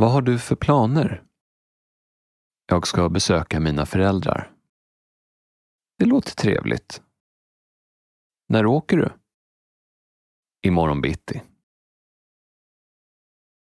Vad har du för planer? Jag ska besöka mina föräldrar. Det låter trevligt. När åker du? Imorgon bitti.